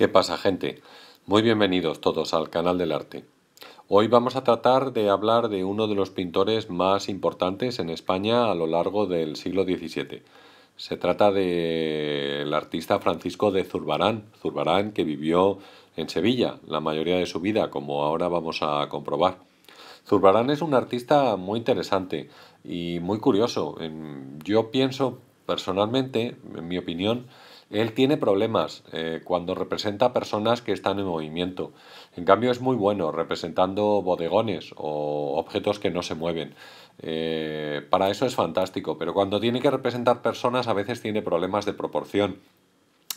¿Qué pasa, gente? Muy bienvenidos todos al canal del arte. Hoy vamos a tratar de hablar de uno de los pintores más importantes en España a lo largo del siglo XVII. Se trata del artista Francisco de Zurbarán, Zurbarán que vivió en Sevilla la mayoría de su vida, como ahora vamos a comprobar. Zurbarán es un artista muy interesante y muy curioso. Yo pienso personalmente, en mi opinión, él tiene problemas eh, cuando representa personas que están en movimiento. En cambio es muy bueno representando bodegones o objetos que no se mueven. Eh, para eso es fantástico, pero cuando tiene que representar personas a veces tiene problemas de proporción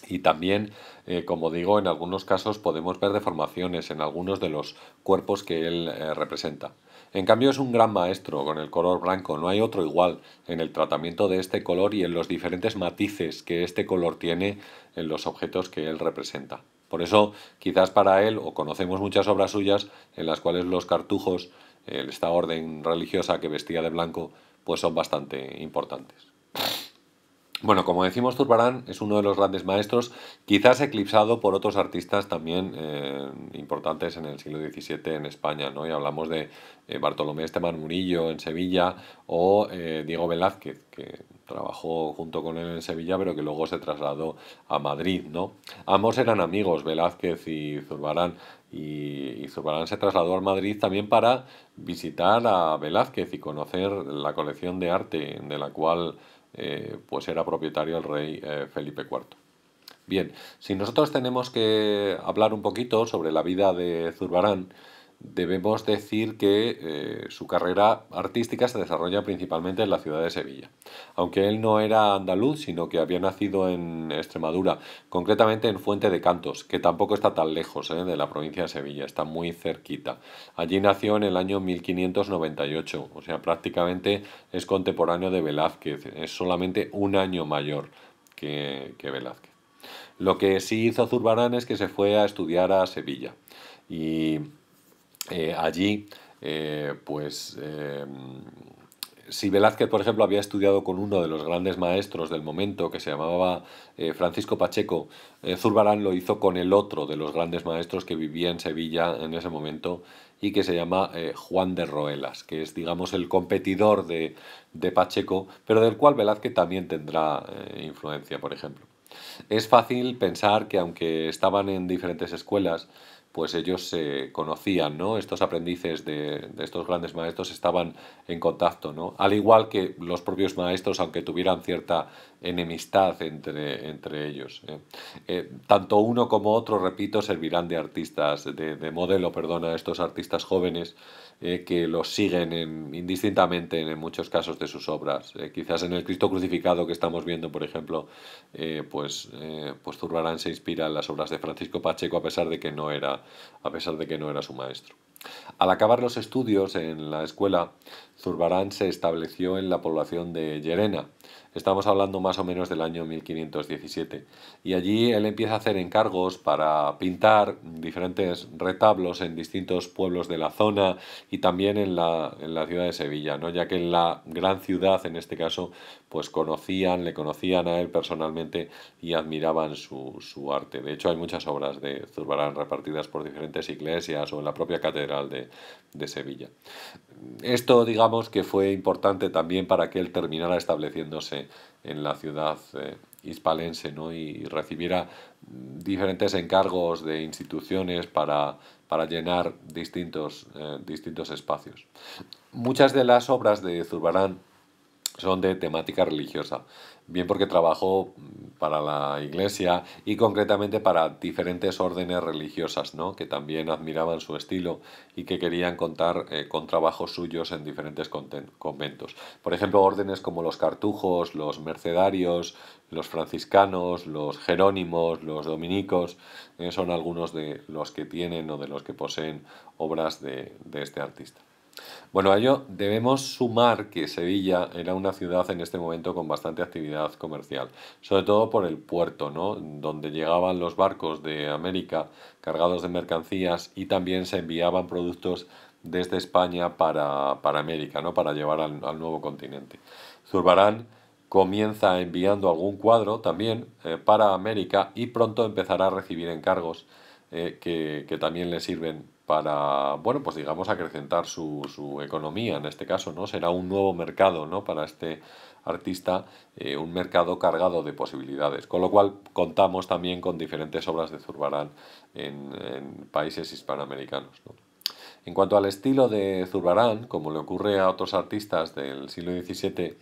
y también, eh, como digo, en algunos casos podemos ver deformaciones en algunos de los cuerpos que él eh, representa. En cambio es un gran maestro con el color blanco, no hay otro igual en el tratamiento de este color y en los diferentes matices que este color tiene en los objetos que él representa. Por eso, quizás para él, o conocemos muchas obras suyas en las cuales los cartujos, esta orden religiosa que vestía de blanco, pues son bastante importantes. Bueno, como decimos, Zurbarán es uno de los grandes maestros, quizás eclipsado por otros artistas también eh, importantes en el siglo XVII en España, ¿no? Y hablamos de eh, Bartolomé Esteban Murillo en Sevilla o eh, Diego Velázquez, que trabajó junto con él en Sevilla, pero que luego se trasladó a Madrid, ¿no? Ambos eran amigos, Velázquez y Zurbarán, y, y Zurbarán se trasladó a Madrid también para visitar a Velázquez y conocer la colección de arte de la cual eh, pues era propietario el rey eh, Felipe IV. Bien, si nosotros tenemos que hablar un poquito sobre la vida de Zurbarán, debemos decir que eh, su carrera artística se desarrolla principalmente en la ciudad de Sevilla. Aunque él no era andaluz, sino que había nacido en Extremadura, concretamente en Fuente de Cantos, que tampoco está tan lejos eh, de la provincia de Sevilla, está muy cerquita. Allí nació en el año 1598, o sea, prácticamente es contemporáneo de Velázquez, es solamente un año mayor que, que Velázquez. Lo que sí hizo Zurbarán es que se fue a estudiar a Sevilla y eh, allí, eh, pues, eh, si Velázquez, por ejemplo, había estudiado con uno de los grandes maestros del momento, que se llamaba Francisco Pacheco, Zurbarán lo hizo con el otro de los grandes maestros que vivía en Sevilla en ese momento y que se llama Juan de Roelas, que es, digamos, el competidor de, de Pacheco, pero del cual Velázquez también tendrá influencia, por ejemplo. Es fácil pensar que aunque estaban en diferentes escuelas, pues ellos se conocían, ¿no? Estos aprendices de, estos grandes maestros estaban en contacto, ¿no? Al igual que los propios maestros, aunque tuvieran cierta enemistad entre, entre ellos. ¿eh? Eh, tanto uno como otro, repito, servirán de artistas, de, de modelo, perdón, a estos artistas jóvenes eh, que los siguen indistintamente en, muchos casos de sus obras. Eh, quizás en el Cristo crucificado que estamos viendo, por ejemplo, eh, pues, pues Zurbarán se inspira en las obras de Francisco Pacheco a pesar de que no era, a pesar de que no era su maestro. Al acabar los estudios en la escuela, Zurbarán se estableció en la población de Llerena, estamos hablando más o menos del año 1517, y allí él empieza a hacer encargos para pintar diferentes retablos en distintos pueblos de la zona y también en la, ciudad de Sevilla, ¿no? ya que en la gran ciudad, en este caso, pues conocían, le conocían a él personalmente y admiraban su, su arte. De hecho, hay muchas obras de Zurbarán repartidas por diferentes iglesias o en la propia catedral de, Sevilla. Esto digamos que fue importante también para que él terminara estableciéndose en la ciudad eh, hispalense ¿no? y recibiera diferentes encargos de instituciones para, para llenar distintos, eh, distintos espacios. Muchas de las obras de Zurbarán son de temática religiosa, bien porque trabajo mm, para la iglesia y concretamente para diferentes órdenes religiosas, ¿no? que también admiraban su estilo y que querían contar eh, con trabajos suyos en diferentes conventos. Por ejemplo, órdenes como los cartujos, los mercedarios, los franciscanos, los jerónimos, los dominicos, eh, son algunos de los que tienen o de los que poseen obras de este artista. Bueno, a ello debemos sumar que Sevilla era una ciudad en este momento con bastante actividad comercial, sobre todo por el puerto, ¿no? donde llegaban los barcos de América cargados de mercancías y también se enviaban productos desde España para, América, ¿no? para llevar al, nuevo continente. Zurbarán comienza enviando algún cuadro también eh, para América y pronto empezará a recibir encargos eh, que, que, también le sirven para, bueno, pues digamos acrecentar su, economía en este caso, ¿no? Será un nuevo mercado, ¿no? Para este artista, eh, un mercado cargado de posibilidades. Con lo cual contamos también con diferentes obras de Zurbarán en, países hispanoamericanos, En cuanto al estilo de Zurbarán, como le ocurre a otros artistas del siglo XVII,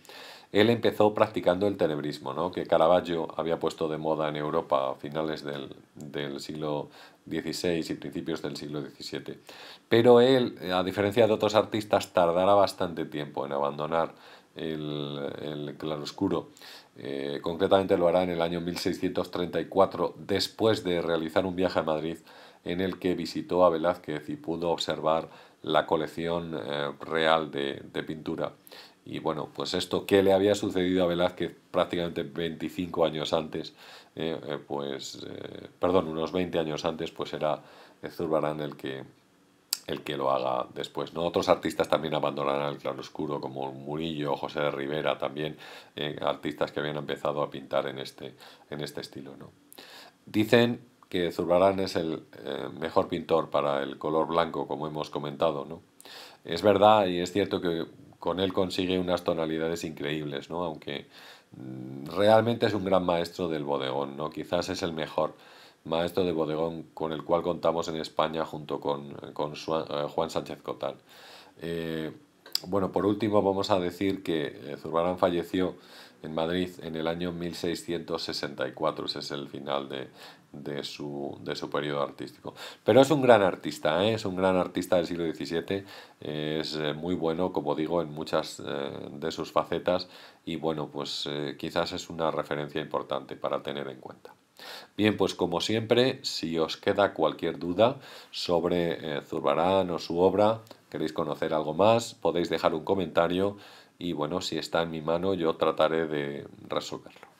él empezó practicando el tenebrismo, ¿no? que Caravaggio había puesto de moda en Europa a finales del, siglo XVI y principios del siglo XVII. Pero él, a diferencia de otros artistas, tardará bastante tiempo en abandonar el, el claroscuro. Eh, concretamente lo hará en el año 1634, después de realizar un viaje a Madrid en el que visitó a Velázquez y pudo observar la colección eh, real de, pintura. Y bueno, pues esto que le había sucedido a Velázquez prácticamente 25 años antes, eh, eh, pues, perdón, unos 20 años antes, pues era Zurbarán el que, el que lo haga después. Otros artistas también abandonarán el claroscuro, como Murillo, José de Rivera también, artistas que habían empezado a pintar en este, en este estilo. ¿no? Dicen que Zurbarán es el eh, mejor pintor para el color blanco, como hemos comentado, ¿no? Es verdad y es cierto que con él consigue unas tonalidades increíbles, ¿no? Aunque mm, realmente es un gran maestro del bodegón, ¿no? Quizás es el mejor maestro de bodegón con el cual contamos en España junto con, eh, Juan Sánchez Cotán. Eh, bueno, por último vamos a decir que eh, Zurbarán falleció en Madrid en el año 1664, ese es el final de, su, periodo artístico. Pero es un gran artista, ¿eh? es un gran artista del siglo XVII, es eh, muy bueno, como digo, en muchas de sus facetas y bueno, pues quizás es una referencia importante para tener en cuenta. Bien, pues como siempre, si os queda cualquier duda sobre Zurbarán o su obra, queréis conocer algo más, podéis dejar un comentario y bueno, si está en mi mano yo trataré de resolverlo.